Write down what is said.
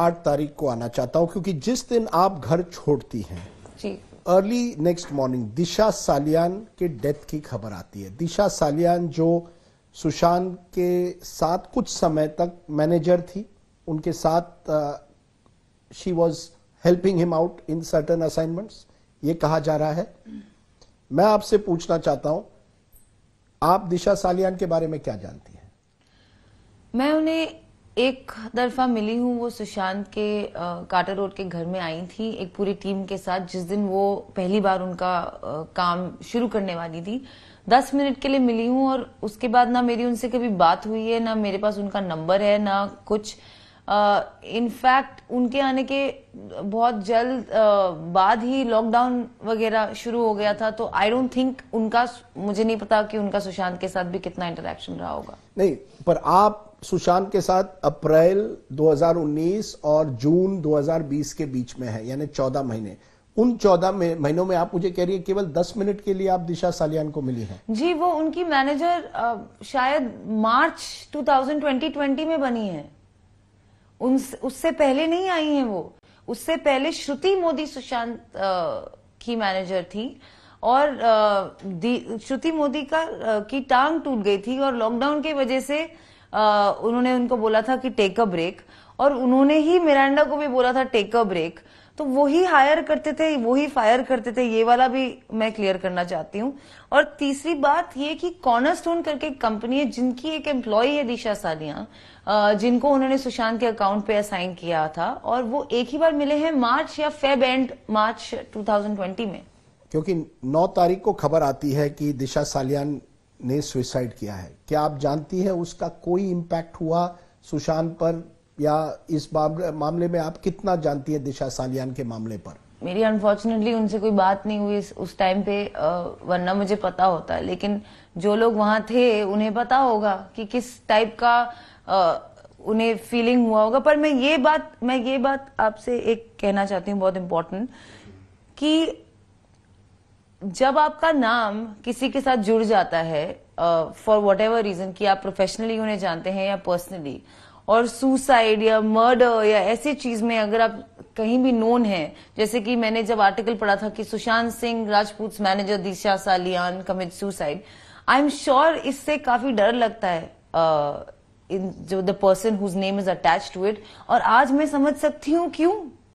आठ तारीख को आना चाहता हूँ क्योंकि जिस दिन आप घर छोड़ती हैं early next morning Disha Salian के डेथ की खबर आती है दिशा सालियान जो सुशांत के साथ कुछ समय तक मैनेजर थी उनके साथ she was helping him out in certain assignments ये कहा जा रहा है मैं आपसे पूछना चाहता हूं आप दिशा सालियान के बारे में क्या जानती हैं मैं उन्हें एक दरफा मिली हूँ वो सुशांत के आ, काटा रोड के घर में आई थी एक पूरी टीम के साथ जिस दिन वो पहली बार उनका आ, काम शुरू करने वाली थी दस मिनट के लिए मिली हूँ और उसके बाद ना मेरी उनसे कभी बात हुई है ना मेरे पास उनका नंबर है ना कुछ इनफैक्ट उनके आने के बहुत जल्द uh, बाद ही लॉकडाउन वगैरह शुरू हो गया था तो आई डोंट थिंक उनका मुझे नहीं पता कि उनका सुशांत के साथ भी कितना इंटरेक्शन रहा होगा नहीं पर आप सुशांत के साथ अप्रैल 2019 और जून 2020 के बीच में है यानी चौदह महीने उन चौदह महीनों में आप मुझे कह रही है केवल दस मिनट के लिए आप दिशा सालियान को मिली हैं जी वो उनकी मैनेजर शायद मार्च 2020 में बनी है उन उससे पहले नहीं आई है वो उससे पहले श्रुति मोदी सुशांत की मैनेजर थी और श्रुति मोदी का की टांग टूट गई थी और लॉकडाउन की वजह से उन्होंने उनको बोला था कि टेक अ ब्रेक और उन्होंने ही मिरांडा को भी बोला था टेक अ ब्रेक तो वो ही हायर करते थे वो ही फायर करते थे ये वाला भी मैं क्लियर करना चाहती हूँ और तीसरी बात ये कि कॉर्नरस्टोन करके कंपनी है जिनकी एक एम्प्लॉई है दिशा सानिया जिनको उन्होंने सुशांत के अकाउंट पे असाइन किया था और वो एक ही बार मिले हैं मार्च या फेब एंड मार्च 2020 में क्योंकि 9 तारीख को खबर आती है कि दिशा सालियान ने सुसाइड किया है क्या आप जानती हैं उसका कोई इम्पैक्ट हुआ सुशांत पर या इस मामले में आप कितना जानती हैं दिशा सालियान के मामले पर मेरी अनफॉर्चुनेटली उनसे कोई बात नहीं हुई उस टाइम पे वरना मुझे पता होता है लेकिन जो लोग वहाँ थे उन्हें पता होगा कि किस टाइप का उन्हें फीलिंग हुआ होगा पर मैं ये बात मैं ये बात आपसे एक कहना चाहती हूँ बहुत इम्पोर्टेंट कि जब आपका नाम किसी के साथ जुड़ जाता है फॉर वट एवर रीजन कि आप प्रोफेशनली उन्हें जानते हैं या पर्सनली और सुसाइड या मर्डर या ऐसी चीज में अगर आप कहीं भी नोन है जैसे कि मैंने जब आर्टिकल पढ़ा था कि Sushant Singh Rajput manager Disha Salian commit suicide I am sure इससे काफी डर लगता है इन जो the person whose name is attach to it और आज मैं समझ सकती हूँ क्यों